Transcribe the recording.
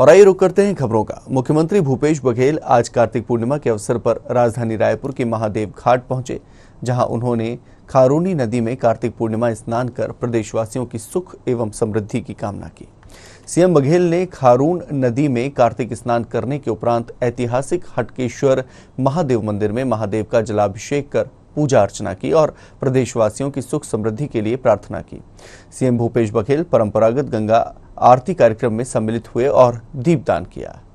और आइए रुक करते हैं खबरों का मुख्यमंत्री भूपेश बघेल आज कार्तिक पूर्णिमा के अवसर पर राजधानी रायपुर के महादेव घाट पहुंचे जहां उन्होंने खारूनी नदी में कार्तिक पूर्णिमा स्नान कर प्रदेशवासियों की सुख एवं समृद्धि की कामना की सीएम बघेल ने खारून नदी में कार्तिक स्नान करने के उपरांत ऐतिहासिक हटकेश्वर महादेव मंदिर में महादेव का जलाभिषेक कर पूजा अर्चना की और प्रदेशवासियों की सुख समृद्धि के लिए प्रार्थना की सीएम भूपेश बघेल परंपरागत गंगा आरती कार्यक्रम में सम्मिलित हुए और दीपदान किया